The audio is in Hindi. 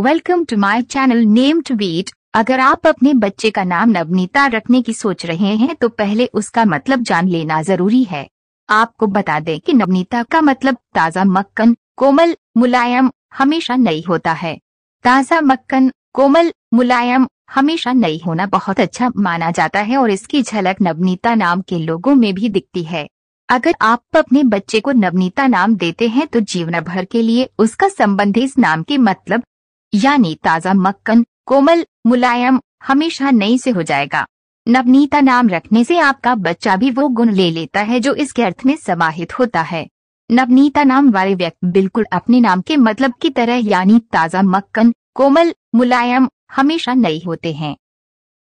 welcome to my channel name to beat अगर आप अपने बच्चे का नाम नवनीता रखने की सोच रहे हैं तो पहले उसका मतलब जान लेना जरूरी है आपको बता दें कि नवनीता का मतलब ताज़ा मक्कन कोमल मुलायम हमेशा नई होता है ताज़ा मक्कन कोमल मुलायम हमेशा नई होना बहुत अच्छा माना जाता है और इसकी झलक नवनीता नाम के लोगों में भी दिखती है अगर आप अपने बच्चे को नवनीता नाम देते हैं तो जीवन भर के लिए उसका संबंध इस नाम के मतलब यानी ताज़ा मक्खन कोमल मुलायम हमेशा नई से हो जाएगा नवनीता नाम रखने से आपका बच्चा भी वो गुण ले लेता है जो इसके अर्थ में समाहित होता है नवनीता नाम वाले व्यक्ति बिल्कुल अपने नाम के मतलब की तरह यानी ताज़ा मक्खन कोमल मुलायम हमेशा नई होते हैं